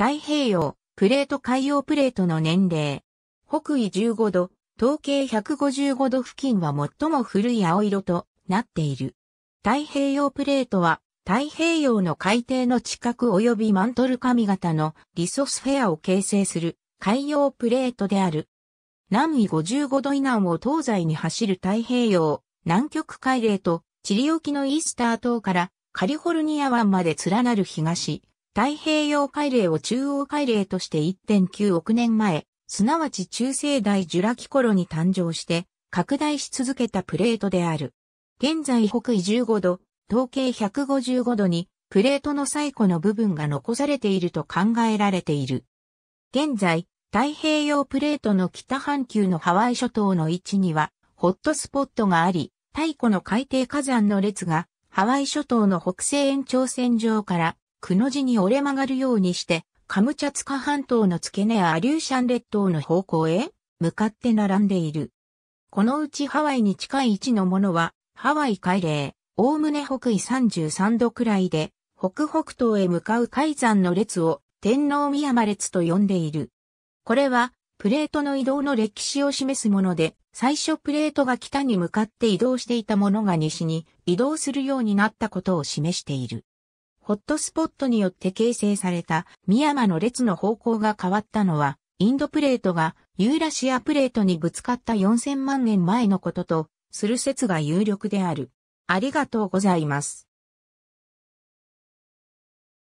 太平洋、プレート海洋プレートの年齢。北緯15度、統計155度付近は最も古い青色となっている。太平洋プレートは太平洋の海底の近く及びマントル上型のリソスフェアを形成する海洋プレートである。南緯55度以南を東西に走る太平洋、南極海嶺とチリ沖のイースター島からカリフォルニア湾まで連なる東、太平洋海嶺を中央海嶺として1.9億年前、すなわち中世代ジュラ紀頃に誕生して、拡大し続けたプレートである。現在北緯15度、統計155度に、プレートの最古の部分が残されていると考えられている。現在、太平洋プレートの北半球のハワイ諸島の位置には、ホットスポットがあり、太古の海底火山の列が、ハワイ諸島の北西延長線上からくの字に折れ曲がるようにして、カムチャツカ半島の付け根やアリューシャン列島の方向へ向かって並んでいる。このうちハワイに近い位置のものは、ハワイ海嶺、おおむね北緯33度くらいで、北北東へ向かう海山の列を天皇宮間列と呼んでいる。これは、プレートの移動の歴史を示すもので、最初プレートが北に向かって移動していたものが西に移動するようになったことを示している。ホットスポットによって形成された深山の列の方向が変わったのは、インドプレートがユーラシアプレートにぶつかった4000万年前のこととする説が有力である。ありがとうございます。